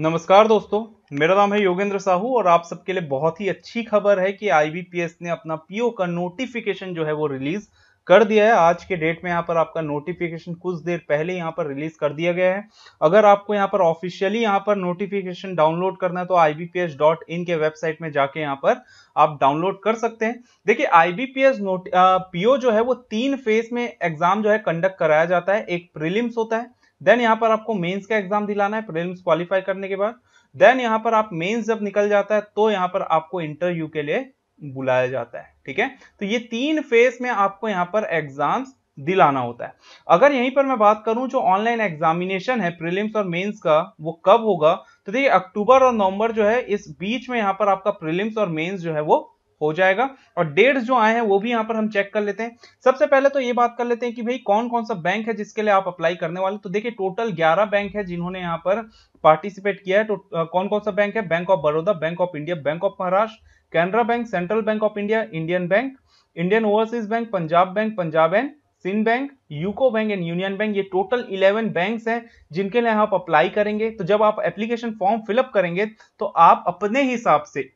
नमस्कार दोस्तों मेरा नाम है योगेंद्र साहू और आप सबके लिए बहुत ही अच्छी खबर है कि आईबीपीएस ने अपना पीओ का नोटिफिकेशन जो है वो रिलीज कर दिया है आज के डेट में यहाँ पर आपका नोटिफिकेशन कुछ देर पहले यहाँ पर रिलीज कर दिया गया है अगर आपको यहाँ पर ऑफिशियली यहाँ पर नोटिफिकेशन डाउनलोड करना है तो आई के वेबसाइट में जाके यहाँ पर आप डाउनलोड कर सकते हैं देखिए आईबीपीएस नोट पीओ जो है वो तीन फेज में एग्जाम जो है कंडक्ट कराया जाता है एक प्रिलिम्स होता है देन यहाँ पर आपको मेंस का एग्जाम दिलाना है प्रीलिम्स क्वालिफाई करने के बाद देन यहाँ पर आप मेंस जब निकल जाता है तो यहाँ पर आपको इंटरव्यू के लिए बुलाया जाता है ठीक है तो ये तीन फेज में आपको यहाँ पर एग्जाम्स दिलाना होता है अगर यहीं पर मैं बात करूं जो ऑनलाइन एग्जामिनेशन है प्रीलिम्स और मेंस का वो कब होगा तो देखिए अक्टूबर और नवंबर जो है इस बीच में यहाँ पर आपका प्रीलिम्स और मेंस जो है वो हो जाएगा और डेट्स जो आए हैं वो भी यहाँ पर हम चेक कर लेते हैं सबसे पहले तो ये बात कर लेते हैं कि भाई कौन कौन सा बैंक है जिसके लिए आप अप्लाई करने वाले तो देखिए टोटल 11 बैंक है जिन्होंने यहाँ पर पार्टिसिपेट किया है तो कौन कौन सा बैंक है Bank of Baroda Bank of India Bank of Maharashtra Canara Bank Central Bank of India Indian Bank Indian Overseas Bank Punjab Bank Punjab and Sind Bank UCO Bank and Union Bank ये टोटल 11 बैंक्स हैं जिनके लिए आप अप्लाई करेंगे तो जब आप एप्लीकेशन फॉर्म फिलअप करेंगे तो आप अपने हिसाब से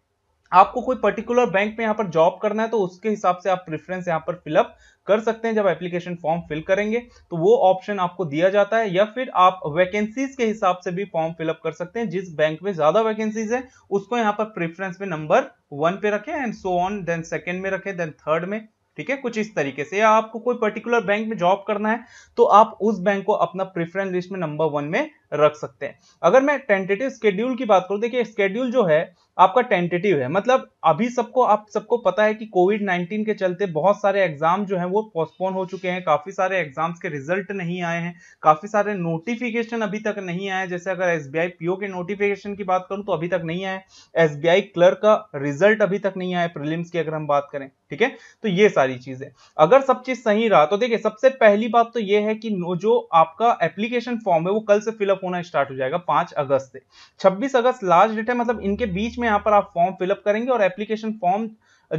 आपको कोई पर्टिकुलर बैंक में यहाँ पर जॉब करना है तो उसके हिसाब से आप प्रेफरेंस यहाँ पर फिलअप कर सकते हैं जब एप्लीकेशन फॉर्म फिल करेंगे तो वो ऑप्शन आपको दिया जाता है या फिर आप वैकेंसीज के हिसाब से भी फॉर्म फिलअप कर सकते हैं जिस बैंक में ज्यादा वैकेंसीज है उसको यहाँ पर प्रेफरेंस में नंबर वन पे रखें and so on then second में रखें देन थर्ड में ठीक है कुछ इस तरीके से या आपको कोई पर्टिकुलर बैंक में जॉब करना है तो आप उस बैंक को अपना प्रेफरेंस लिस्ट में नंबर वन में रख सकते हैं अगर मैं टेंटेटिव स्केड्यूल की बात करूं देखिए स्केड्यूल जो है आपका टेंटेटिव है मतलब अभी सबको आप सबको पता है कि कोविड 19 के चलते बहुत सारे एग्जाम जो हैं वो पोस्टपोन हो चुके हैं काफ़ी सारे एग्जाम्स के रिजल्ट नहीं आए हैं काफ़ी सारे नोटिफिकेशन अभी तक नहीं आए जैसे अगर एस बी के नोटिफिकेशन की बात करूं तो अभी तक नहीं आए एस क्लर्क का रिजल्ट अभी तक नहीं आया प्रिलिम्स की अगर हम बात करें ठीक है तो ये सारी चीज़ें अगर सब चीज़ सही रहा तो देखिए सबसे पहली बात तो ये है कि जो आपका एप्लीकेशन फॉर्म है वो कल से फिलअप होना स्टार्ट हो जाएगा पांच अगस्त से छब्बीस अगस्त लास्ट डेट है मतलब इनके बीच में यहाँ पर आप फॉर्म फिलअप करेंगे और एप्लीकेशन फॉर्म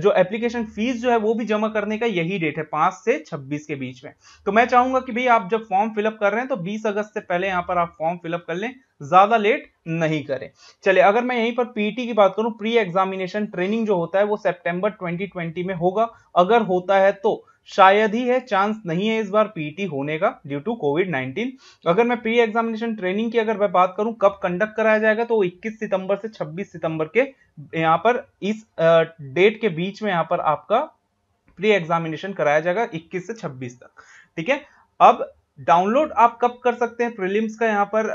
जो एप्लीकेशन फीस जो है वो भी जमा करने का यही डेट है पांच से छब्बीस के बीच में तो मैं चाहूंगा कि भाई आप जब फॉर्म फिलअप कर रहे हैं तो बीस अगस्त से पहले यहाँ पर आप फॉर्म फिलअप कर लें ज्यादा लेट नहीं करें चले अगर मैं यहीं पर पीटी की बात करूं प्री एग्जामिनेशन ट्रेनिंग जो होता है वो सेप्टेंबर ट्वेंटी में होगा अगर होता है तो शायद ही है चांस नहीं है इस बार पीटी e होने का ड्यू टू कोविड 19 अगर मैं प्री एग्जामिनेशन ट्रेनिंग की अगर मैं बात करूं कब कंडक्ट कराया जाएगा तो 21 सितंबर से 26 सितंबर के यहां पर इस डेट के बीच में यहां पर आपका प्री एग्जामिनेशन कराया जाएगा 21 से 26 तक ठीक है अब डाउनलोड आप कब कर सकते हैं प्रीलिम्स का यहाँ पर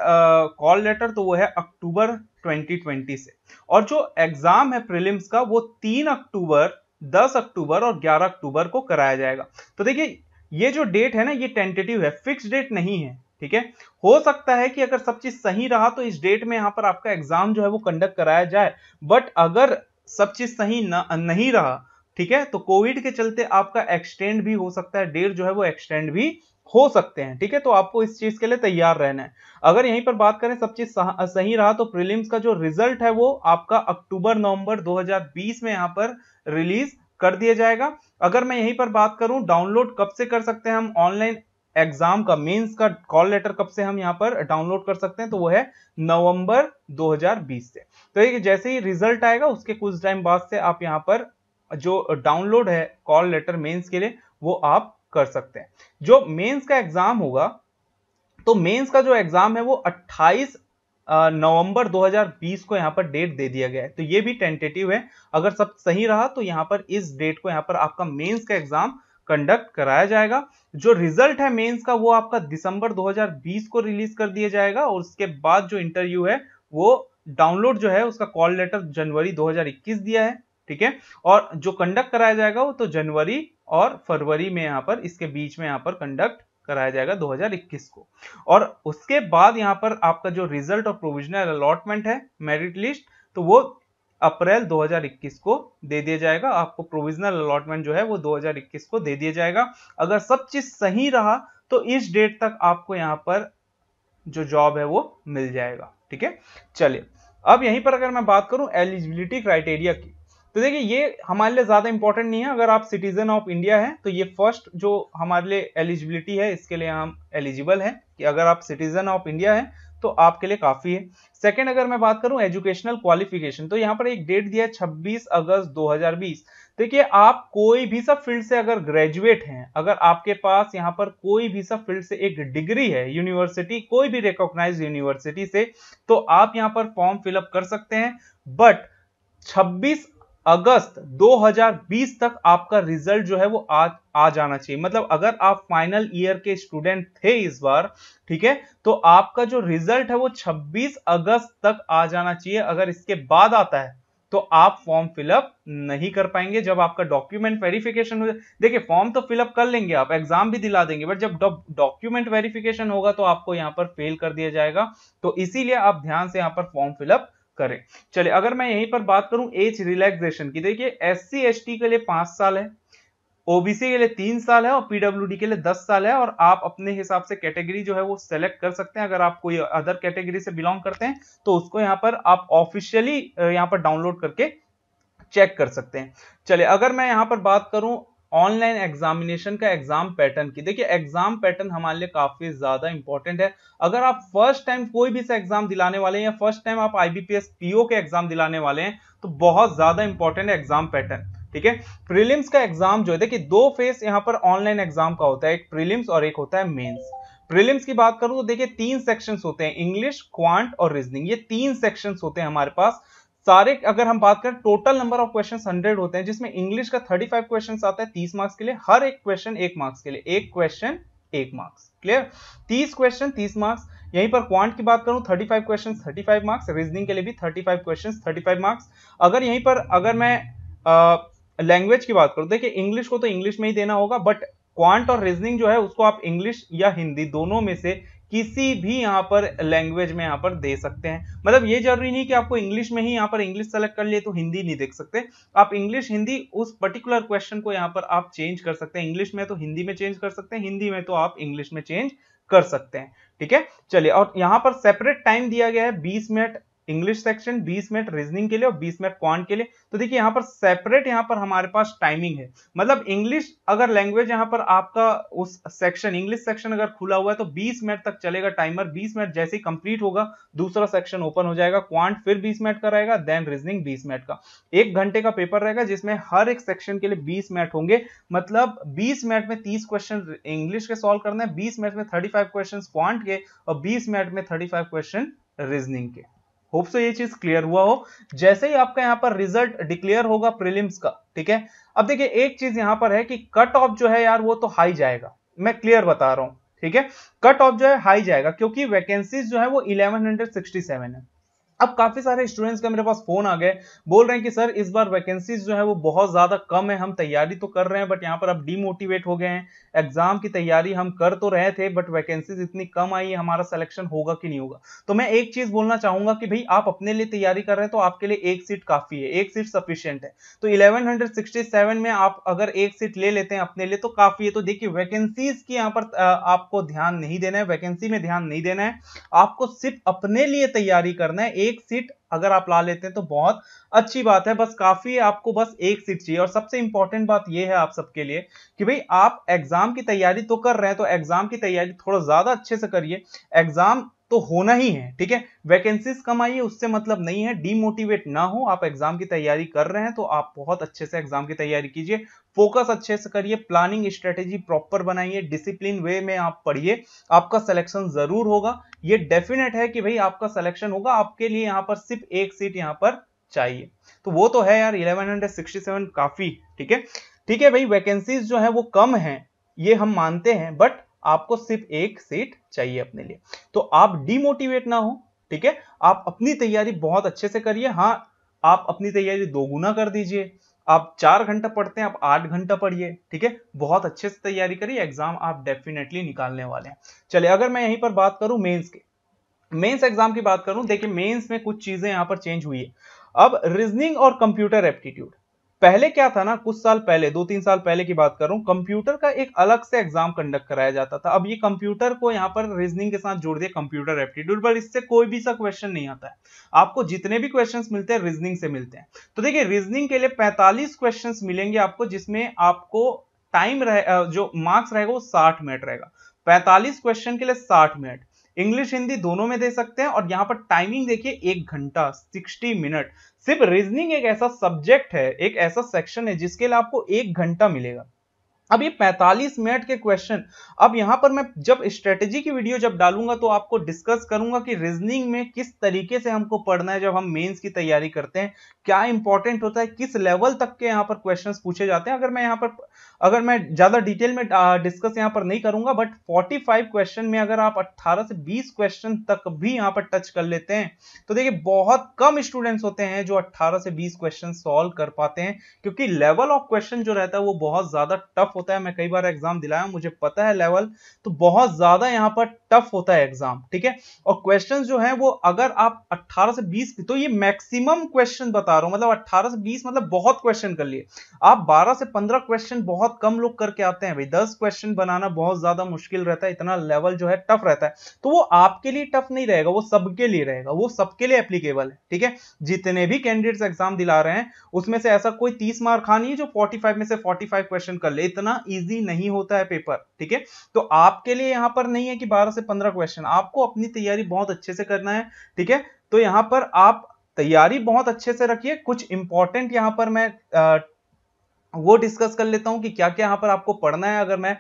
कॉल लेटर तो वो है अक्टूबर 2020 से और जो एग्जाम है प्रीलिम्स का वो तीन अक्टूबर 10 अक्टूबर और 11 अक्टूबर को कराया जाएगा तो देखिए ये जो डेट है ना ये टेंटेटिव है फिक्स डेट नहीं है ठीक है हो सकता है कि अगर सब चीज सही रहा तो इस डेट में यहाँ पर आपका एग्जाम जो है वो कंडक्ट कराया जाए बट अगर सब चीज सही नहीं रहा ठीक है तो कोविड के चलते आपका एक्सटेंड भी हो सकता है डेट जो है वो एक्सटेंड भी हो सकते हैं ठीक है तो आपको इस चीज के लिए तैयार रहना है अगर यहीं पर बात करें सब चीज सही रहा तो प्रीलिम्स का जो रिजल्ट है वो आपका अक्टूबर नवंबर 2020 में यहाँ पर रिलीज कर दिया जाएगा अगर मैं यहीं पर बात करूं डाउनलोड कब से कर सकते हैं हम ऑनलाइन एग्जाम का मेंस का कॉल लेटर कब से हम यहाँ पर डाउनलोड कर सकते हैं तो वो है नवंबर 2020 से तो ये जैसे ही रिजल्ट आएगा उसके कुछ टाइम बाद से आप यहाँ पर जो डाउनलोड है कॉल लेटर मेंस के लिए वो आप कर सकते हैं जो मेंस का एग्जाम होगा तो मेंस का जो एग्जाम है वो 28 नवंबर 2020 को यहाँ पर डेट दे दिया गया है तो ये भी टेंटेटिव है अगर सब सही रहा तो यहां पर इस डेट को यहां पर आपका मेंस का एग्जाम कंडक्ट कराया जाएगा जो रिजल्ट है मेंस का वो आपका दिसंबर 2020 को रिलीज कर दिया जाएगा और उसके बाद जो इंटरव्यू है वो डाउनलोड जो है उसका कॉल लेटर जनवरी 2021 दिया है ठीक है और जो कंडक्ट कराया जाएगा वो तो जनवरी और फरवरी में यहाँ पर इसके बीच में यहाँ पर कंडक्ट कराया जाएगा 2021 को और उसके बाद यहाँ पर आपका जो रिजल्ट और प्रोविजनल अलॉटमेंट है मेरिट लिस्ट तो वो अप्रैल 2021 को दे दिया जाएगा आपको प्रोविजनल अलॉटमेंट जो है वो 2021 को दे दिया जाएगा अगर सब चीज सही रहा तो इस डेट तक आपको यहाँ पर जो जॉब है वो मिल जाएगा ठीक है चलिए अब यहीं पर अगर मैं बात करूं एलिजिबिलिटी क्राइटेरिया की तो देखिए ये हमारे लिए ज़्यादा इंपॉर्टेंट नहीं है अगर आप सिटीजन ऑफ इंडिया हैं तो ये फर्स्ट जो हमारे लिए एलिजिबिलिटी है इसके लिए हम एलिजिबल हैं कि अगर आप सिटीजन ऑफ इंडिया हैं तो आपके लिए काफ़ी है सेकेंड अगर मैं बात करूं एजुकेशनल क्वालिफिकेशन तो यहाँ पर एक डेट दिया है 26 अगस्त दो देखिए आप कोई भी सा फील्ड से अगर ग्रेजुएट हैं अगर आपके पास यहाँ पर कोई भी सा फील्ड से एक डिग्री है यूनिवर्सिटी कोई भी रिकॉग्नाइज यूनिवर्सिटी से तो आप यहाँ पर फॉर्म फिलअप कर सकते हैं बट 26 अगस्त 2020 तक आपका रिजल्ट जो है वो आ, आ जाना चाहिए मतलब अगर आप फाइनल ईयर के स्टूडेंट थे इस बार ठीक है तो आपका जो रिजल्ट है वो 26 अगस्त तक आ जाना चाहिए अगर इसके बाद आता है तो आप फॉर्म फिलअप नहीं कर पाएंगे जब आपका डॉक्यूमेंट वेरिफिकेशन हो देखिए फॉर्म तो फिलअप कर लेंगे आप एग्जाम भी दिला देंगे बट जब डॉक्यूमेंट वेरिफिकेशन होगा तो आपको यहां पर फेल कर दिया जाएगा तो इसीलिए आप ध्यान से यहाँ पर फॉर्म फिलअप करें चलिए अगर मैं यहीं पर बात करूं एज रिलैक्सेशन की देखिए एस सी के लिए पांच साल है ओबीसी के लिए तीन साल है और पीडब्ल्यूडी के लिए दस साल है और आप अपने हिसाब से कैटेगरी जो है वो सेलेक्ट कर सकते हैं अगर आप कोई अदर कैटेगरी से बिलोंग करते हैं तो उसको यहाँ पर आप ऑफिशियली यहाँ पर डाउनलोड करके चेक कर सकते हैं चलिए अगर मैं यहाँ पर बात करूं ऑनलाइन एग्जामिनेशन का एग्जाम पैटर्न की देखिए एग्जाम पैटर्न हमारे लिए काफी ज्यादा इंपॉर्टेंट है अगर आप फर्स्ट टाइम कोई भी एग्जाम दिलाने वाले हैं या फर्स्ट टाइम आप आईबीपीएस पीओ के एग्जाम दिलाने वाले हैं तो बहुत ज्यादा इंपॉर्टेंट है एग्जाम पैटर्न ठीक है प्रीलिम्स का एग्जाम जो है देखिए दो फेस यहाँ पर ऑनलाइन एग्जाम का होता है एक प्रीलिम्स और एक होता है मेन्स प्रीलिम्स की बात करूं तो देखिए तीन सेक्शंस होते हैं इंग्लिश क्वांट और रीजनिंग ये तीन सेक्शंस होते हैं हमारे पास सारे अगर हम बात करें total number of question hundred होते हैं जिसमें इंग्लिश का थर्टी फाइव क्वेश्चन आता है तीस मार्क्स के लिए हर एक क्वेश्चन एक मार्क्स के लिए एक क्वेश्चन एक मार्क्स क्लियर तीस क्वेश्चन तीस मार्क्स यहीं पर क्वांट की बात करूं 35 क्वेश्चन 35 मार्क्स रीजनिंग के लिए भी 35 क्वेश्चन 35 मार्क्स अगर यहीं पर अगर मैं लैंग्वेज की बात करूं देखिए इंग्लिश को तो इंग्लिश में ही देना होगा बट क्वांट और रीजनिंग जो है उसको आप इंग्लिश या हिंदी दोनों में से किसी भी यहाँ पर लैंग्वेज में यहाँ पर दे सकते हैं मतलब ये जरूरी नहीं कि आपको इंग्लिश में ही यहाँ पर इंग्लिश सेलेक्ट कर लिए तो हिंदी नहीं देख सकते आप इंग्लिश हिंदी उस पर्टिकुलर क्वेश्चन को यहाँ पर आप चेंज कर सकते हैं इंग्लिश में तो हिंदी में चेंज कर सकते हैं हिंदी में तो आप इंग्लिश में चेंज कर सकते हैं ठीक है चलिए और यहाँ पर सेपरेट टाइम दिया गया है बीस minute English section 20 minute reasoning के लिए और 20 मिनट क्वांट के लिए तो देखिए यहाँ पर सेपरेट यहाँ पर हमारे पास टाइमिंग है मतलब इंग्लिश अगर लैंग्वेज यहाँ पर आपका उस सेक्शन इंग्लिश सेक्शन अगर खुला हुआ है तो 20 मिनट तक चलेगा टाइमर 20 मिनट जैसे ही कंप्लीट होगा दूसरा सेक्शन ओपन हो जाएगा क्वांट फिर बीस मिनट का रहेगा देन रीजनिंग बीस मिनट का एक घंटे का पेपर रहेगा जिसमें हर एक सेक्शन के लिए बीस मिनट होंगे मतलब बीस मिनट में तीस क्वेश्चन इंग्लिश के सॉल्व करना है बीस मिनट में 35 क्वेश्चन क्वांट के और बीस मिनट में 35 क्वेश्चन रीजनिंग के होप से ये चीज क्लियर हुआ हो जैसे ही आपका यहाँ पर रिजल्ट डिक्लेयर होगा प्रीलिम्स का ठीक है अब देखिए एक चीज यहां पर है कि कट ऑफ जो है यार वो तो हाई जाएगा मैं क्लियर बता रहा हूं ठीक है कट ऑफ जो है हाई जाएगा क्योंकि वैकेंसीज जो है वो 1167 है अब काफी सारे स्टूडेंट्स का मेरे पास फोन आ गए बोल रहे हैं कि सर इस बार वैकेंसीज जो है वो बहुत ज्यादा कम है हम तैयारी तो कर रहे हैं बट यहाँ पर अब डीमोटिवेट हो गए हैं एग्जाम की तैयारी हम कर तो रहे थे बट वैकेंसीज इतनी कम आई है हमारा सिलेक्शन होगा कि नहीं होगा तो मैं एक चीज बोलना चाहूंगा कि भाई आप अपने लिए तैयारी कर रहे हैं तो आपके लिए एक सीट काफी है एक सीट सफिशियंट है तो इलेवन में आप अगर एक सीट ले लेते हैं अपने लिए तो काफी है तो देखिए वैकेंसीज की यहाँ पर आपको ध्यान नहीं देना है वैकेंसी में ध्यान नहीं देना है आपको सिर्फ अपने लिए तैयारी करना है एक सीट अगर आप ला लेते हैं तो बहुत अच्छी बात है बस काफी आपको बस एक सीट चाहिए और सबसे इंपॉर्टेंट बात यह है आप सबके लिए कि भाई आप एग्जाम की तैयारी तो कर रहे हैं तो एग्जाम की तैयारी थोड़ा ज्यादा अच्छे से करिए एग्जाम तो होना ही है ठीक है वैकेंसीज कम आई है उससे मतलब नहीं है डीमोटिवेट ना हो आप एग्जाम की तैयारी कर रहे हैं तो आप बहुत अच्छे से एग्जाम की तैयारी कीजिए फोकस अच्छे से करिए प्लानिंग स्ट्रेटेजी प्रॉपर बनाइए डिसिप्लिन वे में आप पढ़िए आपका सिलेक्शन जरूर होगा ये डेफिनेट है कि भाई आपका सिलेक्शन होगा आपके लिए यहाँ पर सिर्फ एक सीट यहाँ पर चाहिए तो वो तो है यार इलेवन काफी ठीक है ठीक है भाई वैकेंसीज जो है वो कम है ये हम मानते हैं बट आपको सिर्फ एक सीट चाहिए अपने लिए तो आप डिमोटिवेट ना हो ठीक है आप अपनी तैयारी बहुत अच्छे से करिए हाँ आप अपनी तैयारी दोगुना कर दीजिए आप चार घंटा पढ़ते हैं आप आठ घंटा पढ़िए ठीक है बहुत अच्छे से तैयारी करिए एग्जाम आप डेफिनेटली निकालने वाले हैं चलिए अगर मैं यहीं पर बात करूं मेंस के मेंस एग्जाम की बात करूं देखिए मेंस में कुछ चीजें यहां पर चेंज हुई है अब रीजनिंग और कंप्यूटर एप्टीट्यूड पहले क्या था ना कुछ साल पहले दो तीन साल पहले की बात कर रहा हूँ कंप्यूटर का एक अलग से एग्जाम कंडक्ट कराया जाता था अब ये कंप्यूटर को यहाँ पर रीजनिंग के साथ जोड़ दिया कंप्यूटर एप्टीट्यूड पर इससे कोई भी सा क्वेश्चन नहीं आता है आपको जितने भी क्वेश्चन मिलते हैं रीजनिंग से मिलते हैं तो देखिए रीजनिंग के लिए पैंतालीस क्वेश्चन मिलेंगे आपको जिसमें आपको टाइम रहे जो मार्क्स रहेगा वो साठ मिनट रहेगा पैंतालीस क्वेश्चन के लिए साठ मिनट इंग्लिश हिंदी दोनों में दे सकते हैं और यहाँ पर टाइमिंग देखिए एक घंटा 60 मिनट सिर्फ रीजनिंग एक ऐसा सब्जेक्ट है एक ऐसा सेक्शन है जिसके लिए आपको एक घंटा मिलेगा अब ये 45 मिनट के क्वेश्चन अब यहां पर मैं जब स्ट्रेटेजी की वीडियो जब डालूंगा तो आपको डिस्कस करूंगा कि रीजनिंग में किस तरीके से हमको पढ़ना है जब हम मेंस की तैयारी करते हैं क्या इंपॉर्टेंट होता है किस लेवल तक के यहाँ पर क्वेश्चन पूछे जाते हैं अगर मैं यहां पर अगर मैं ज्यादा डिटेल में डिस्कस यहां पर नहीं करूंगा बट फोर्टी क्वेश्चन में अगर आप अट्ठारह से बीस क्वेश्चन तक भी यहां पर टच कर लेते हैं तो देखिए बहुत कम स्टूडेंट्स होते हैं जो अट्ठारह से बीस क्वेश्चन सॉल्व कर पाते हैं क्योंकि लेवल ऑफ क्वेश्चन जो रहता है वो बहुत ज्यादा टफ होता है मैं कई बार एग्जाम दिलाया मुझे पता है लेवल तो बहुत ज्यादा यहाँ पर टफ होता है एग्जाम ठीक है और क्वेश्चन जो है वो अगर आप अट्ठारह से बीस तो ये मैक्सिमम क्वेश्चन बता रहा हूं मतलब अट्ठारह से बीस मतलब बहुत क्वेश्चन कर लिए आप बारह से पंद्रह क्वेश्चन बहुत कम लोग करके आते हैं भाई दस क्वेश्चन बनाना बहुत ज्यादा मुश्किल रहता है इतना लेवल जो है टफ रहता है तो वो आपके लिए टफ नहीं रहेगा वो सबके लिए रहेगा वो सबके लिए एप्लीकेबल है ठीक है जितने भी कैंडिडेट्स एग्जाम दिला रहे हैं उसमें से ऐसा कोई तीस मार्क खानी है जो फोर्टी में से फोर्टी क्वेश्चन कर ले इतना इतना इजी नहीं होता है पेपर ठीक है तो आपके लिए यहां पर नहीं है कि 12 से 15 क्वेश्चन आपको अपनी तैयारी बहुत अच्छे से करना है ठीक है तो यहां पर आप तैयारी बहुत अच्छे से रखिए कुछ इंपॉर्टेंट यहां पर मैं आ, वो डिस्कस कर लेता हूँ कि क्या क्या यहाँ पर आपको पढ़ना है अगर मैं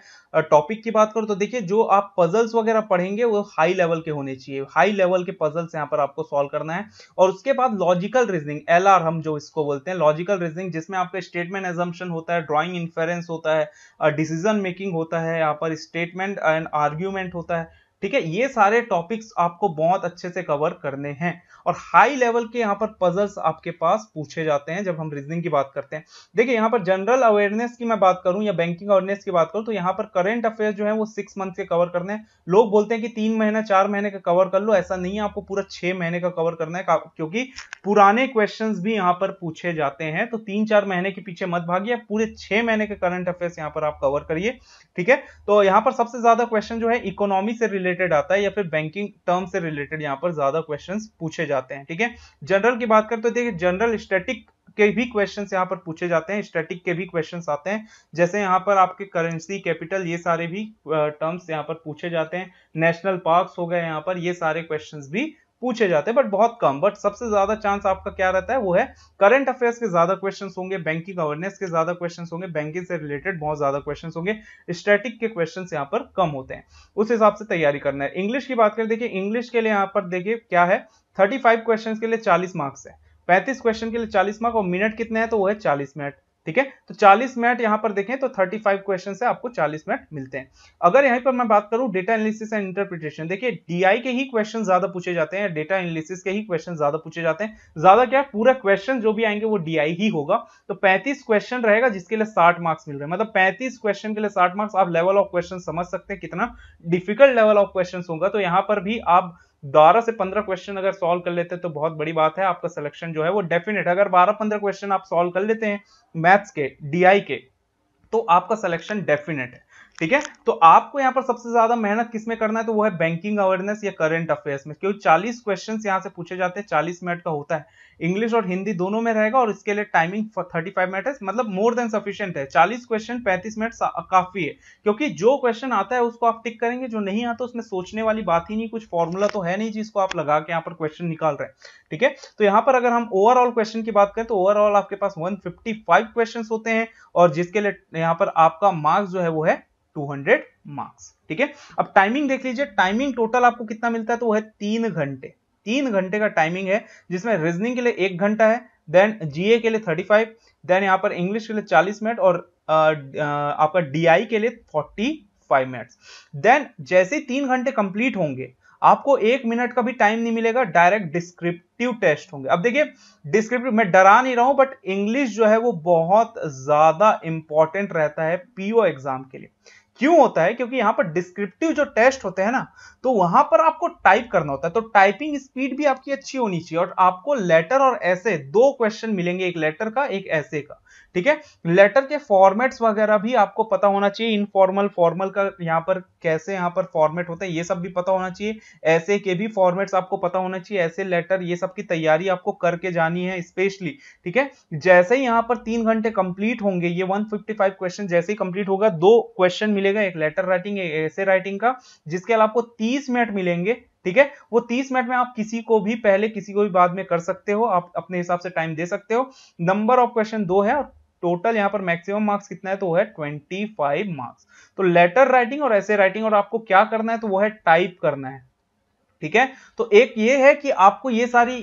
टॉपिक की बात करूँ तो देखिए जो आप पजल्स वगैरह पढ़ेंगे वो हाई लेवल के होने चाहिए हाई लेवल के पजल्स यहाँ पर आपको सॉल्व करना है और उसके बाद लॉजिकल रीजनिंग एल हम जो इसको बोलते हैं लॉजिकल रीजनिंग जिसमें आपका स्टेटमेंट एजम्पन होता है ड्रॉइंग इन्फेरेंस होता है डिसीजन मेकिंग होता है यहाँ पर स्टेटमेंट एंड आर्ग्यूमेंट होता है ठीक है ये सारे टॉपिक्स आपको बहुत अच्छे से कवर करने हैं और हाई लेवल के यहाँ पर पजल्स आपके पास पूछे जाते हैं जब हम रीजनिंग की बात करते हैं देखिए यहाँ पर जनरल अवेयरनेस की मैं बात करूं या बैंकिंग अवेयरनेस की बात करूं तो यहाँ पर करंट अफेयर जो है वो सिक्स मंथ के कवर करने हैं लोग बोलते हैं कि तीन महीना चार महीने का कवर कर लो ऐसा नहीं है आपको पूरा छह महीने का कवर करना है क्योंकि पुराने क्वेश्चन भी यहाँ पर पूछे जाते हैं तो तीन चार महीने के पीछे मत भागिए पूरे छह महीने के करंट अफेयर्स यहाँ पर आप कवर करिए ठीक है तो यहाँ पर सबसे ज़्यादा क्वेश्चन जो है इकोनॉमी से रिलेटेड रिलेटेड आता है या फिर बैंकिंग टर्म से रिलेटेड यहाँ पर ज्यादा क्वेश्चन पूछे जाते हैं ठीक है जनरल की बात करते देखिए जनरल स्टेटिक के भी क्वेश्चन यहाँ पर पूछे जाते हैं स्टैटिक के भी क्वेश्चन आते हैं जैसे यहाँ पर आपके करेंसी कैपिटल ये सारे भी टर्म्स यहाँ पर पूछे जाते हैं नेशनल पार्क्स हो गए यहाँ पर ये सारे क्वेश्चन भी पूछे जाते हैं बट बहुत कम बट सबसे ज्यादा चांस आपका क्या रहता है वो है करंट अफेयर्स के ज्यादा क्वेश्चन होंगे बैंकिंग अवेयरनेस के ज्यादा क्वेश्चन होंगे बैंकिंग से रिलेटेड बहुत ज्यादा क्वेश्चन होंगे स्टैटिक के क्वेश्चन यहाँ पर कम होते हैं उस हिसाब से तैयारी करना है इंग्लिश की बात करें देखिए इंग्लिश के लिए यहाँ पर देखिए क्या है थर्टी क्वेश्चन के लिए चालीस मार्क्स है पैंतीस क्वेश्चन के लिए चालीस मार्क्स और मिनट कितने हैं तो वो है चालीस मिनट ठीक है तो 40 मिनट यहां पर देखें तो 35 क्वेश्चन से आपको 40 मिनट मिलते हैं अगर यहीं पर मैं बात करूं डेटा एनालिसिस एंड इंटरप्रिटेशन देखिए डीआई के ही क्वेश्चन ज्यादा पूछे जाते हैं डेटा एनालिसिस के ही क्वेश्चन ज्यादा पूछे जाते हैं ज्यादा क्या पूरा क्वेश्चन जो भी आएंगे वो डीआई ही होगा तो पैंतीस क्वेश्चन रहेगा जिसके लिए साठ मार्क्स मिल रहे हैं मतलब पैंतीस क्वेश्चन के लिए साठ मार्क्स आप लेवल ऑफ क्वेश्चन समझ सकते हैं कितना डिफिकल्ट लेवल ऑफ क्वेश्चन होगा तो यहां पर भी आप बारह से पंद्रह क्वेश्चन अगर सॉल्व कर लेते हैं तो बहुत बड़ी बात है आपका सिलेक्शन जो है वो डेफिनेट अगर बारह पंद्रह क्वेश्चन आप सॉल्व कर लेते हैं मैथ्स के डीआई के तो आपका सिलेक्शन डेफिनेट है ठीक है तो आपको यहाँ पर सबसे ज्यादा मेहनत किसमें करना है तो वो है बैंकिंग अवेयरनेस या करंट अफेयर्स में क्योंकि 40 क्वेश्चंस यहाँ से पूछे जाते हैं 40 मिनट का होता है इंग्लिश और हिंदी दोनों में रहेगा और इसके लिए टाइमिंग 35 मिनट है मतलब मोर देन सफिशियंट है 40 क्वेश्चन 35 मिनट काफी है क्योंकि जो क्वेश्चन आता है उसको आप टिक करेंगे जो नहीं आता उसमें सोचने वाली बात ही नहीं कुछ फॉर्मूला तो है नहीं जिसको आप लगा के यहाँ पर क्वेश्चन निकाल रहे हैं ठीक है तो यहाँ पर अगर हम ओवरऑल क्वेश्चन की बात करें तो ओवरऑल आपके पास वन क्वेश्चन होते हैं और जिसके लिए यहाँ पर आपका मार्क्स जो है वो है 200 मार्क्स ठीक है अब टाइमिंग देख लीजिए टाइमिंग टोटल आपको कितना मिलता है तो वो है तीन घंटे तीन घंटे का टाइमिंग है जिसमें रीजनिंग के लिए एक घंटा है देन जीए के लिए 35 देन यहाँ पर इंग्लिश के लिए 40 मिनट और आ, आ, आपका डी के लिए 45 मिनट देन जैसे तीन घंटे कंप्लीट होंगे आपको एक मिनट का भी टाइम नहीं मिलेगा डायरेक्ट डिस्क्रिप्टिव टेस्ट होंगे अब देखिए डिस्क्रिप्टिव मैं डरा नहीं रहा हूं बट इंग्लिश जो है वो बहुत ज्यादा इंपॉर्टेंट रहता है पीओ एग्जाम के लिए क्यों होता है क्योंकि यहाँ पर डिस्क्रिप्टिव जो टेस्ट होते हैं ना तो वहां पर आपको टाइप करना होता है तो टाइपिंग स्पीड भी आपकी अच्छी होनी चाहिए और आपको लेटर और ऐसे दो क्वेश्चन मिलेंगे एक लेटर का एक ऐसे का ठीक है लेटर के फॉर्मेट्स वगैरह भी आपको पता होना चाहिए इनफॉर्मल फॉर्मल का यहाँ पर कैसे यहाँ पर फॉर्मेट होता है ये सब भी पता होना चाहिए ऐसे के भी फॉर्मेट्स आपको पता होना चाहिए ऐसे लेटर ये सब की तैयारी आपको करके जानी है स्पेशली ठीक है जैसे ही यहाँ पर तीन घंटे कंप्लीट होंगे ये वन क्वेश्चन जैसे ही कंप्लीट होगा दो क्वेश्चन मिलेगा एक लेटर राइटिंग एक ऐसे राइटिंग का जिसके अलावा आपको तीस मिनट मिलेंगे ठीक है वो 30 मिनट में आप किसी को भी पहले किसी को भी बाद में कर सकते हो आप अपने हिसाब से टाइम दे सकते हो नंबर ऑफ क्वेश्चन दो है और टोटल यहाँ पर मैक्सिमम मार्क्स कितना है तो वो है 25 मार्क्स तो लेटर राइटिंग और ऐसे राइटिंग और आपको क्या करना है तो वो है टाइप करना है ठीक है तो एक ये है कि आपको ये सारी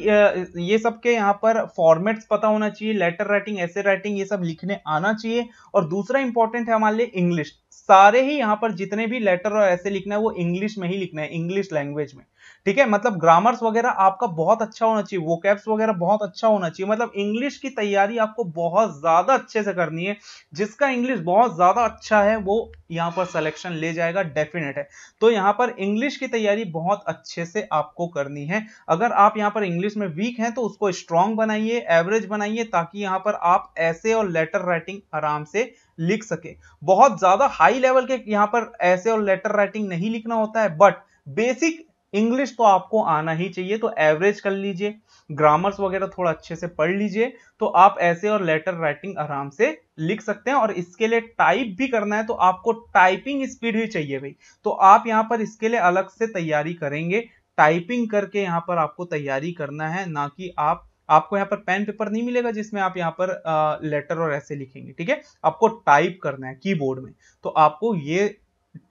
ये सब के यहाँ पर फॉर्मेट्स पता होना चाहिए लेटर राइटिंग ऐसे राइटिंग ये सब लिखने आना चाहिए और दूसरा इंपॉर्टेंट है हमारे लिए इंग्लिश सारे ही यहाँ पर जितने भी लेटर और ऐसे लिखना है वो इंग्लिश में ही लिखना है इंग्लिश लैंग्वेज में ठीक है मतलब ग्रामर्स वगैरह आपका बहुत अच्छा होना चाहिए वो कैप्स वगैरह बहुत अच्छा होना चाहिए मतलब इंग्लिश की तैयारी आपको बहुत ज़्यादा अच्छे से करनी है जिसका इंग्लिश बहुत ज़्यादा अच्छा है वो यहाँ पर सिलेक्शन ले जाएगा डेफिनेट है तो यहाँ पर इंग्लिश की तैयारी बहुत अच्छे से आपको करनी है अगर आप यहाँ पर इंग्लिश में वीक हैं तो उसको स्ट्रांग बनाइए एवरेज बनाइए ताकि यहाँ पर आप ऐसे और लेटर राइटिंग आराम से लिख सके बहुत ज्यादा हाई लेवल के यहाँ पर ऐसे और लेटर राइटिंग नहीं लिखना होता है बट बेसिक इंग्लिश तो आपको आना ही चाहिए तो एवरेज कर लीजिए ग्रामर्स वगैरह थोड़ा अच्छे से पढ़ लीजिए तो आप ऐसे और लेटर राइटिंग आराम से लिख सकते हैं और इसके लिए टाइप भी करना है तो आपको टाइपिंग स्पीड भी चाहिए भाई तो आप यहाँ पर इसके लिए अलग से तैयारी करेंगे टाइपिंग करके यहाँ पर आपको तैयारी करना है ना कि आप आपको यहाँ पर पेन पेपर नहीं मिलेगा जिसमें आप यहाँ पर आ, लेटर और ऐसे लिखेंगे ठीक है आपको टाइप करना है कीबोर्ड में तो आपको ये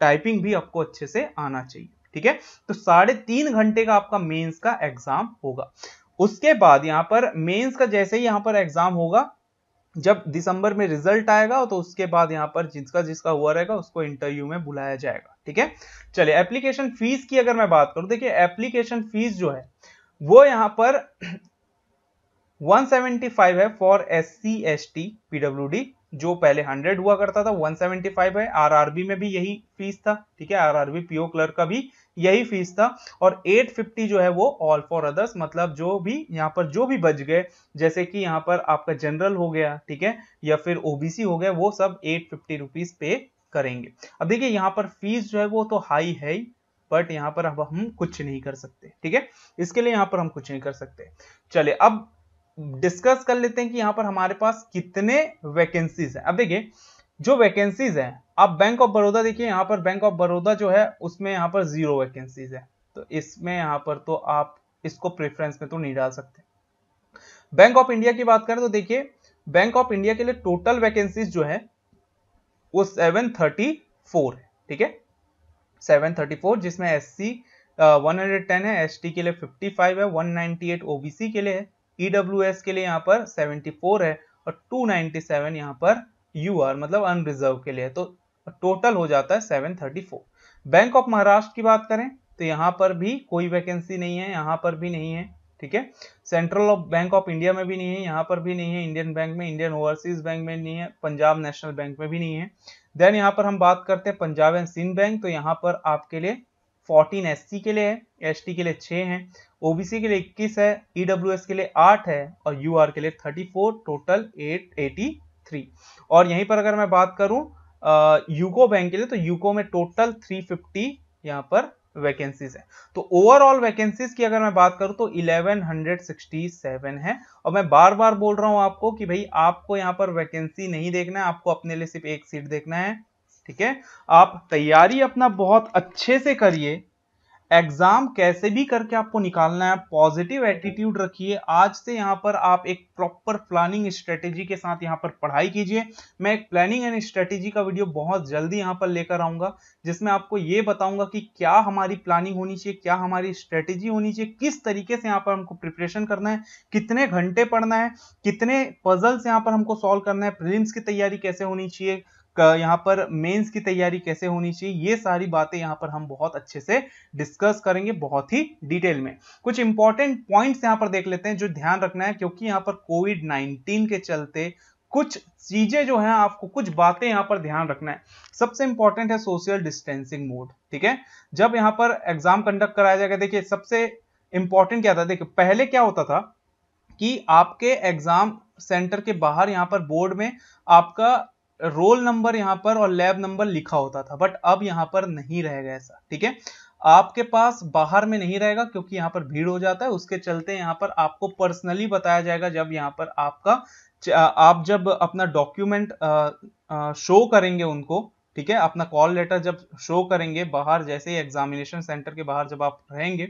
टाइपिंग भी आपको अच्छे से आना चाहिए ठीक है तो साढ़े तीन घंटे का आपका मेंस का एग्जाम होगा उसके बाद यहाँ पर मेंस का जैसे ही यहाँ पर एग्जाम होगा जब दिसंबर में रिजल्ट आएगा तो उसके बाद यहाँ पर जिसका जिसका हुआ रहेगा उसको इंटरव्यू में बुलाया जाएगा ठीक है चलिए एप्लीकेशन फीस की अगर मैं बात करूं देखिए एप्लीकेशन फीस जो है वो यहाँ पर 175 है for S C S T PW D जो पहले 100 हुआ करता था 175 है आरआरबी में भी यही फीस था ठीक है आरआरबी पीओ क्लर्क का भी यही फीस था और 850 जो है वो ऑल फॉर अदर्स मतलब जो भी यहाँ पर जो भी बच गए जैसे कि यहाँ पर आपका जनरल हो गया ठीक है या फिर ओबीसी हो गया वो सब एट फिफ्टी रुपीज पे करेंगे अब देखिए यहाँ पर फीस जो है वो तो हाई है ही बट यहाँ पर अब हम कुछ नहीं कर सकते ठीक है इसके लिए यहाँ पर हम कुछ नहीं कर सकते चलिए अब डिस्कस कर लेते हैं कि यहाँ पर हमारे पास कितने वैकेंसीज है अब देखिए जो वैकेंसीज है आप बैंक ऑफ बड़ौदा देखिए यहाँ पर बैंक ऑफ बड़ौदा जो है उसमें यहाँ पर जीरो वैकेंसीज है तो इसमें यहाँ पर तो आप इसको प्रेफरेंस में तो नहीं डाल सकते बैंक ऑफ इंडिया की बात करें तो देखिए बैंक ऑफ इंडिया के लिए टोटल वैकेंसीज जो है वो सेवन थर्टी फोर है ठीक है सेवन थर्टी फोर जिसमें S C one hundred ten है एस टी के लिए फिफ्टी फाइव है वन नाइनटी एट ओबीसी के लिए है ई e के लिए यहाँ पर 74 है और 297 यहाँ पर यू आर मतलब अनरिजर्व के लिए तो टोटल हो जाता है 734 बैंक ऑफ महाराष्ट्र की बात करें तो यहाँ पर भी कोई वैकेंसी नहीं है यहाँ पर भी नहीं है ठीक है Central of Bank of India में भी नहीं है यहाँ पर भी नहीं है इंडियन बैंक में इंडियन ओवरसीज बैंक में नहीं है पंजाब नेशनल बैंक में भी नहीं है देन यहाँ पर हम बात करते हैं पंजाब एंड सिंध बैंक तो यहाँ पर आपके लिए 14 एस के लिए है एस के लिए 6 हैं ओबीसी के लिए 21 है ई e के लिए 8 है और यू के लिए 34 टोटल 883 और यहीं पर अगर मैं बात करूं यूको बैंक के लिए तो यूको में टोटल 350 फिफ्टी यहाँ पर वैकेंसीज है तो ओवरऑल वैकेंसीज की अगर मैं बात करूं तो 1167 है और मैं बार बार बोल रहा हूं आपको कि भाई आपको यहाँ पर वैकेंसी नहीं देखना है आपको अपने लिए सिर्फ एक सीट देखना है ठीक है आप तैयारी अपना बहुत अच्छे से करिए एग्जाम कैसे भी करके आपको निकालना है पॉजिटिव एटीट्यूड रखिए आज से यहाँ पर आप एक प्रॉपर प्लानिंग स्ट्रेटेजी के साथ यहाँ पर पढ़ाई कीजिए मैं एक प्लानिंग एंड स्ट्रेटेजी का वीडियो बहुत जल्दी यहाँ पर लेकर आऊंगा जिसमें आपको ये बताऊंगा कि क्या हमारी प्लानिंग होनी चाहिए क्या हमारी स्ट्रेटेजी होनी चाहिए किस तरीके से यहाँ पर हमको प्रिपरेशन करना है कितने घंटे पढ़ना है कितने पजल्स यहाँ पर हमको सॉल्व करना है प्रिलिम्स की तैयारी कैसे होनी चाहिए यहाँ पर मेंस की तैयारी कैसे होनी चाहिए ये सारी बातें यहाँ पर हम बहुत अच्छे से डिस्कस करेंगे बहुत ही डिटेल में कुछ इंपॉर्टेंट पॉइंट्स यहाँ पर देख लेते हैं जो ध्यान रखना है क्योंकि यहाँ पर कोविड नाइन्टीन के चलते कुछ चीजें जो है आपको कुछ बातें यहाँ पर ध्यान रखना है सबसे इंपॉर्टेंट है सोशल डिस्टेंसिंग मोड ठीक है जब यहाँ पर एग्जाम कंडक्ट कराया जाएगा देखिए सबसे इंपॉर्टेंट क्या था देखिए पहले क्या होता था कि आपके एग्जाम सेंटर के बाहर यहाँ पर बोर्ड में आपका रोल नंबर यहाँ पर और लैब नंबर लिखा होता था बट अब यहाँ पर नहीं रहेगा ऐसा ठीक है आपके पास बाहर में नहीं रहेगा क्योंकि यहाँ पर भीड़ हो जाता है उसके चलते यहाँ पर आपको पर्सनली बताया जाएगा जब यहाँ पर आपका आप जब अपना डॉक्यूमेंट शो करेंगे उनको ठीक है अपना कॉल लेटर जब शो करेंगे बाहर जैसे ही एग्जामिनेशन सेंटर के बाहर जब आप रहेंगे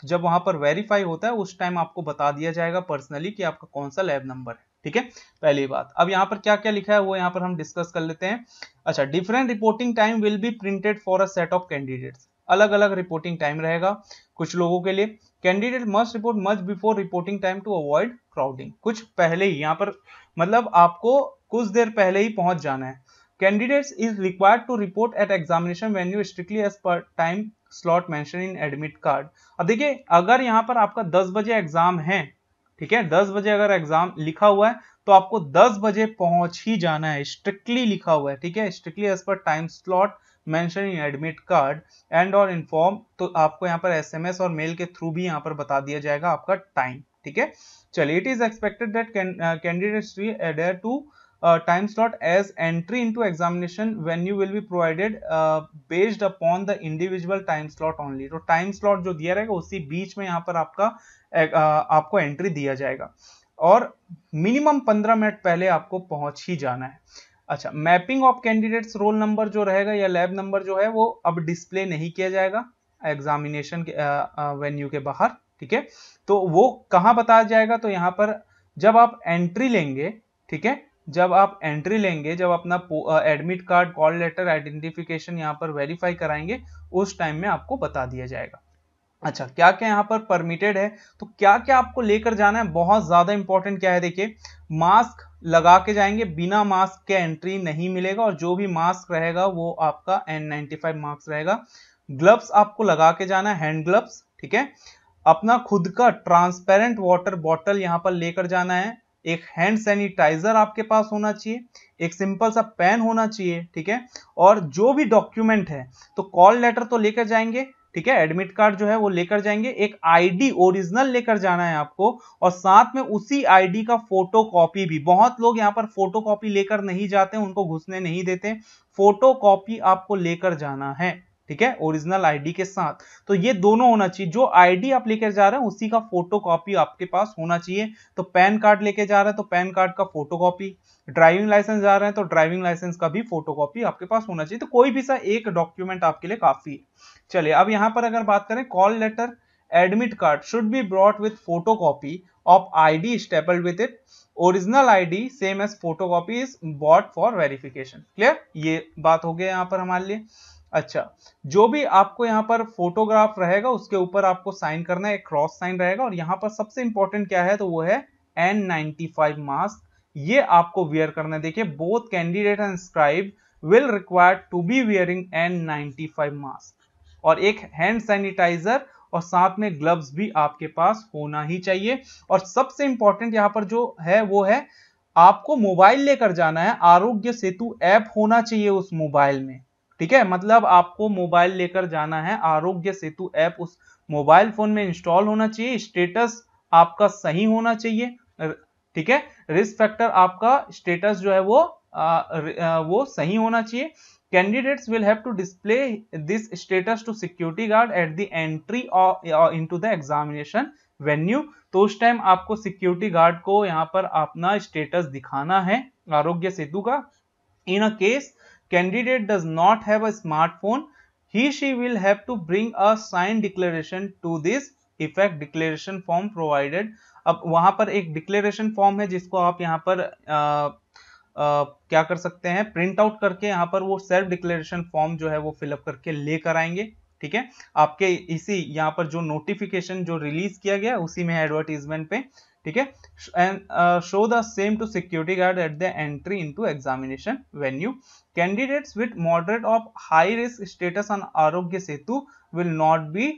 तो जब वहां पर वेरीफाई होता है उस टाइम आपको बता दिया जाएगा पर्सनली कि आपका कौन सा लैब नंबर है ठीक है पहली बात अब यहाँ पर क्या क्या लिखा है वो यहाँ पर हम डिस्कस कर लेते हैं अच्छा different reporting time will be printed for a set of candidates अलग अलग रिपोर्टिंग टाइम रहेगा कुछ लोगों के लिए candidate must report much before reporting time to avoid crowding कुछ पहले ही यहाँ पर मतलब आपको कुछ देर पहले ही पहुंच जाना है candidates is required to report at examination venue strictly as per time slot mention in admit card अब देखिए अगर यहाँ पर आपका 10 बजे एग्जाम है ठीक है दस बजे अगर एग्जाम लिखा हुआ है तो आपको दस बजे पहुंच ही जाना है स्ट्रिक्टली लिखा हुआ है ठीक है strictly as per time slot mention in admit card and और इन्फॉर्म तो आपको यहाँ पर एसएमएस और मेल के थ्रू भी यहाँ पर बता दिया जाएगा आपका टाइम ठीक है चलिए it is expected that candidates to time slot as entry in to examination venue will be provided based upon the individual time slot only तो टाइम स्लॉट जो दिया रहेगा उसी बीच में यहाँ पर आपका uh, आपको एंट्री दिया जाएगा और मिनिमम पंद्रह मिनट पहले आपको पहुंच ही जाना है अच्छा mapping of candidates roll number जो रहेगा या लैब नंबर जो है वो अब डिस्प्ले नहीं किया जाएगा एग्जामिनेशन के वेन्यू uh, uh, के बाहर ठीक है तो वो कहाँ बताया जाएगा तो यहाँ पर जब आप एंट्री लेंगे ठीक है जब आप एंट्री लेंगे जब अपना admit card call letter identification यहाँ पर वेरीफाई कराएंगे उस टाइम में आपको बता दिया जाएगा अच्छा क्या क्या यहाँ पर परमिटेड है तो क्या क्या आपको लेकर जाना है बहुत ज़्यादा इंपॉर्टेंट क्या है देखिए मास्क लगा के जाएंगे बिना मास्क के एंट्री नहीं मिलेगा और जो भी मास्क रहेगा वो आपका एन नाइन्टी फाइव मास्क रहेगा ग्लव्स आपको लगा के जाना है हैंड ग्लव्स ठीक है अपना खुद का ट्रांसपेरेंट वाटर बॉटल यहाँ पर लेकर जाना है एक हैंड सैनिटाइजर आपके पास होना चाहिए एक सिंपल सा पेन होना चाहिए ठीक है और जो भी डॉक्यूमेंट है तो कॉल लेटर तो लेकर जाएंगे ठीक है एडमिट कार्ड जो है वो लेकर जाएंगे एक आईडी ओरिजिनल लेकर जाना है आपको और साथ में उसी आईडी का फोटो कॉपी भी बहुत लोग यहाँ पर फोटो कॉपी लेकर नहीं जाते उनको घुसने नहीं देते फोटो कॉपी आपको लेकर जाना है ठीक है ओरिजिनल आईडी के साथ तो ये दोनों होना चाहिए जो आईडी आप लेकर जा रहे हैं उसी का फोटो कॉपी आपके पास होना चाहिए तो पैन कार्ड लेके जा रहे हैं तो पैन कार्ड का फोटो कॉपी ड्राइविंग लाइसेंस जा रहे हैं तो ड्राइविंग लाइसेंस का भी फोटो कॉपी आपके पास होना चाहिए तो कोई भी सा एक डॉक्यूमेंट आपके लिए काफी है चलिए अब यहाँ पर अगर बात करें call letter admit card should be brought with photo copy of I D stapled with it original I D same as photo copy is brought for verification clear ये बात हो गया यहाँ पर हमारे लिए अच्छा जो भी आपको यहाँ पर फोटोग्राफ रहेगा उसके ऊपर आपको साइन करना है क्रॉस साइन रहेगा और यहाँ पर सबसे इंपॉर्टेंट क्या है तो वो है एन नाइनटी फाइव मास्क ये आपको वियर करना है देखिए both candidate and scribe will require to be wearing N ninety five mask और एक हैंड सैनिटाइजर और साथ में ग्लव्स भी आपके पास होना ही चाहिए और सबसे इंपॉर्टेंट यहाँ पर जो है वो है आपको मोबाइल लेकर जाना है आरोग्य सेतु ऐप होना चाहिए उस मोबाइल में ठीक है मतलब आपको मोबाइल लेकर जाना है आरोग्य सेतु ऐप उस मोबाइल फोन में इंस्टॉल होना चाहिए स्टेटस आपका सही होना चाहिए ठीक है रिस्क फैक्टर आपका स्टेटस जो है वो आ, वो सही होना चाहिए candidates will have to display this status to security guard at the entry in to the examination venue तो उस टाइम आपको सिक्योरिटी गार्ड को यहाँ पर अपना स्टेटस दिखाना है आरोग्य सेतु का in a case candidate does not have a smartphone, he she will have to bring a signed declaration to this effect declaration form provided. अब वहां पर एक declaration form है जिसको आप यहाँ पर आ, Uh, क्या कर सकते हैं प्रिंट आउट करके यहाँ पर वो सेल्फ डिक्लेरेशन फॉर्म जो है वो फिलअप करके लेकर आएंगे ठीक है आपके इसी यहाँ पर जो नोटिफिकेशन जो रिलीज किया गया उसी में एडवर्टीजमेंट पे ठीक है and show the same to security guard at the entry in to examination venue candidates with moderate of high risk status on Aarogya Setu will not be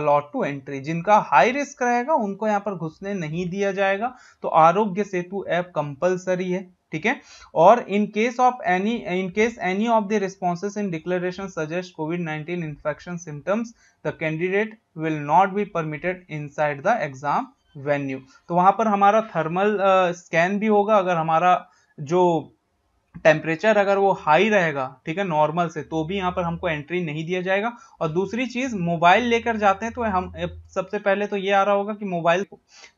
allot to entry जिनका high risk रहेगा उनको यहाँ पर घुसने नहीं दिया जाएगा तो आरोग्य सेतु ऐप कंपल्सरी है ठीक है और in case of any in case any of the responses in declaration suggest covid 19 infection symptoms the candidate will not be permitted inside the exam venue तो वहां पर हमारा थर्मल स्कैन भी होगा अगर हमारा जो टेम्परेचर अगर वो हाई रहेगा ठीक है नॉर्मल से तो भी यहाँ पर हमको एंट्री नहीं दिया जाएगा और दूसरी चीज़ मोबाइल लेकर जाते हैं तो हम सबसे पहले तो ये आ रहा होगा कि मोबाइल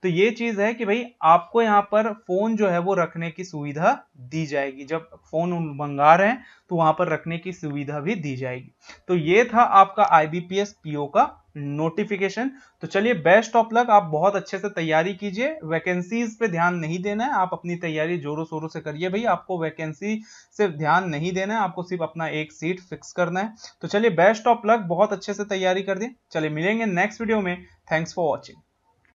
तो ये चीज़ है कि भाई आपको यहाँ पर फ़ोन जो है वो रखने की सुविधा दी जाएगी जब फ़ोन मंगा रहे हैं तो वहां पर रखने की सुविधा भी दी जाएगी तो ये था आपका I B P S P O का नोटिफिकेशन तो चलिए बेस्ट ऑफ लक आप बहुत अच्छे से तैयारी कीजिए वैकेंसीज पे ध्यान नहीं देना है आप अपनी तैयारी जोरों शोरों से करिए भाई आपको वैकेंसी से ध्यान नहीं देना है आपको सिर्फ अपना एक सीट फिक्स करना है तो चलिए बेस्ट ऑफ लक बहुत अच्छे से तैयारी कर दें चलिए मिलेंगे नेक्स्ट वीडियो में थैंक्स फॉर वॉचिंग